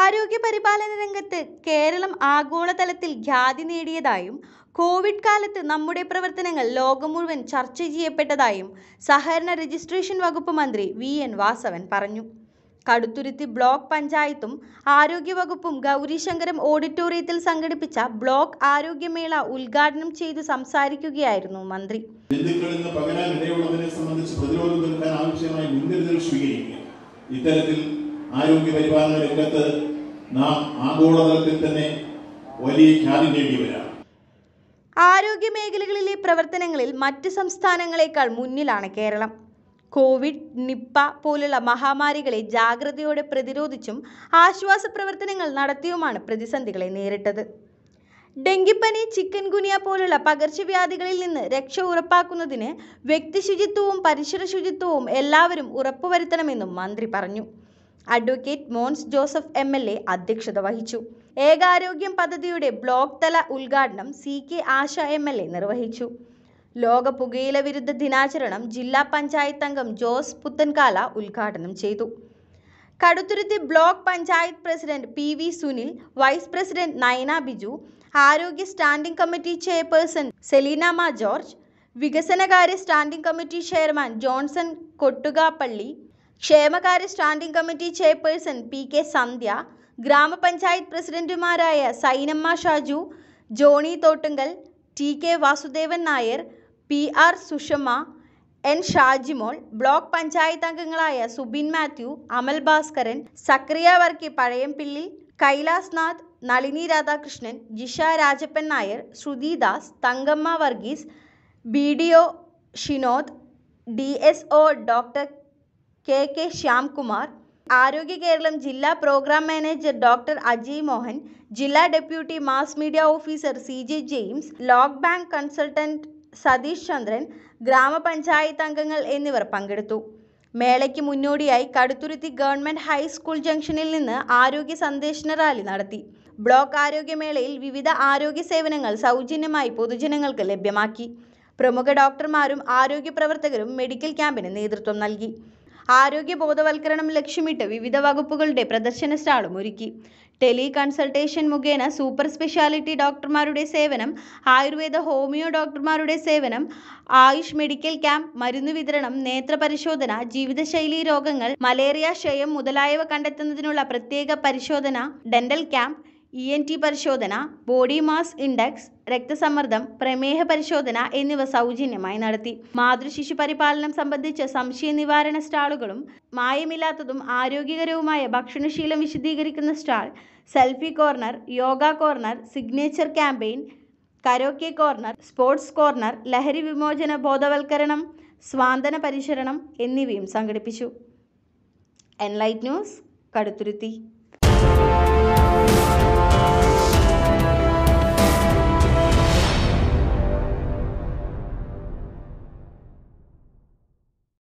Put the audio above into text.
ആരോഗ്യപരിപാലന രംഗത്ത് കേരളം ആഗോളതലത്തിൽ ഖ്യാതി നേടിയതായും കോവിഡ് കാലത്ത് നമ്മുടെ പ്രവർത്തനങ്ങൾ ലോകം മുഴുവൻ ചർച്ച ചെയ്യപ്പെട്ടതായും സഹകരണ രജിസ്ട്രേഷൻ വകുപ്പ് മന്ത്രി വി എൻ വാസവൻ പറഞ്ഞു കടുത്തുരുത്തി ബ്ലോക്ക് പഞ്ചായത്തും ആരോഗ്യവകുപ്പും ഗൗരിശങ്കരം ഓഡിറ്റോറിയത്തിൽ സംഘടിപ്പിച്ച ബ്ലോക്ക് ആരോഗ്യമേള ഉദ്ഘാടനം ചെയ്തു സംസാരിക്കുകയായിരുന്നു മന്ത്രി ഇത്തരത്തിൽ ആരോഗ്യ പരിപാലന രംഗത്ത് നാം ആഗോളതലത്തിൽ തന്നെ വലിയ ഖ്യാതി നേടിയവരാണ് ആരോഗ്യ മേഖലകളിലെ പ്രവർത്തനങ്ങളിൽ മറ്റ് സംസ്ഥാനങ്ങളെക്കാൾ മുന്നിലാണ് കേരളം കോവിഡ് നിപ്പ പോലുള്ള മഹാമാരികളെ ജാഗ്രതയോടെ പ്രതിരോധിച്ചും ആശ്വാസ പ്രവർത്തനങ്ങൾ നടത്തിയുമാണ് പ്രതിസന്ധികളെ നേരിട്ടത് ഡെങ്കിപ്പനി ചിക്കൻ ഗുനിയ പോലുള്ള പകർച്ചവ്യാധികളിൽ നിന്ന് രക്ഷ ഉറപ്പാക്കുന്നതിന് വ്യക്തിശുചിത്വവും പരിസര ശുചിത്വവും എല്ലാവരും ഉറപ്പുവരുത്തണമെന്നും മന്ത്രി പറഞ്ഞു advocate Mons Joseph M L A അധ്യക്ഷത വഹിച്ചു ഏകാരോഗ്യം പദ്ധതിയുടെ ബ്ലോക്ക് തല ഉദ്ഘാടനം C K Asha M L A നിർവഹിച്ചു ലോക പുകയില വിരുദ്ധ ദിനാചരണം ജില്ലാ പഞ്ചായത്ത് അംഗം ജോസ് പുത്തൻകാല ഉദ്ഘാടനം ചെയ്തു Kaduthuruthy block panchayat president P V Sunil vice president Nayana Biju ആരോഗ്യ സ്റ്റാൻഡിംഗ് കമ്മിറ്റി ചെയർപേഴ്സൺ സെലീന മാ ജോർജ് വികസനകാര്യ standing committee chairman Johnson Kottukappally ക്ഷേമകാര്യ standing committee chairperson P K Sandhya ഗ്രാമപഞ്ചായത്ത് പ്രസിഡന്റുമാരായ Sainamma Shaju Johny Thottungal T K Vasudevan Nair P R Sushamma N Shajimol block panchayat അംഗങ്ങളായ Subin Mathew Amal Bhaskaran Zachariah Varkey Pazhayampilly Kailas Nath Nalini Radhakrishnan Jisha Rajappan Nair Das Thankamma Varghese B D O Shinod D S O doctor K K Shyamkumar Arogya Keralam ജില്ലാ program manager doctor Ajay Mohan ജില്ലാ deputy mass media officer C J James ലോക്ക് ബാങ്ക് consultant Satheesh Chandran ഗ്രാമപഞ്ചായത്ത് അംഗങ്ങൾ എന്നിവർ പങ്കെടുത്തു മേളയ്ക്ക് മുന്നോടിയായി കടുത്തുരുത്തി ഗവൺമെൻറ് ഹൈസ്കൂൾ ജംഗ്ഷനിൽ നിന്ന് ആരോഗ്യ സന്ദേശന റാലി നടത്തി ബ്ലോക്ക് ആരോഗ്യമേളയിൽ വിവിധ ആരോഗ്യ സേവനങ്ങൾ സൗജന്യമായി പൊതുജനങ്ങൾക്ക് ലഭ്യമാക്കി പ്രമുഖ ഡോക്ടർമാരും ആരോഗ്യ പ്രവർത്തകരും മെഡിക്കൽ ക്യാമ്പിന് നേതൃത്വം നൽകി ആരോഗ്യ ബോധവൽക്കരണം ലക്ഷ്യമിട്ട് വിവിധ വകുപ്പുകളുടെ പ്രദർശന സ്റ്റാളും ഒരുക്കി ടെലി കൺസൾട്ടേഷൻ മുഖേന സൂപ്പർ സ്പെഷ്യാലിറ്റി ഡോക്ടർമാരുടെ സേവനം ആയുർവേദ ഹോമിയോ ഡോക്ടർമാരുടെ സേവനം ആയുഷ് മെഡിക്കൽ ക്യാമ്പ് മരുന്ന് വിതരണം നേത്ര പരിശോധന ജീവിതശൈലി രോഗങ്ങൾ മലേറിയ ക്ഷയം മുതലായവ കണ്ടെത്തുന്നതിനുള്ള പ്രത്യേക പരിശോധന dental camp E N T പരിശോധന ബോഡി മാസ് ഇൻഡെക്സ് രക്തസമ്മർദ്ദം പ്രമേഹ പരിശോധന എന്നിവ സൗജന്യമായി നടത്തി മാതൃശിശു പരിപാലനം സംബന്ധിച്ച സംശയ നിവാരണ സ്റ്റാളുകളും മായമില്ലാത്തതും ആരോഗ്യകരവുമായ ഭക്ഷണശീലം വിശദീകരിക്കുന്ന stall selfie corner yoga corner signature campaign karaoke corner sports corner ലഹരി വിമോചന ബോധവൽക്കരണം സ്വാന്തന പരിശരണം എന്നിവയും സംഘടിപ്പിച്ചു എൻലൈറ്റ് ന്യൂസ് കടുത്തുരുത്തി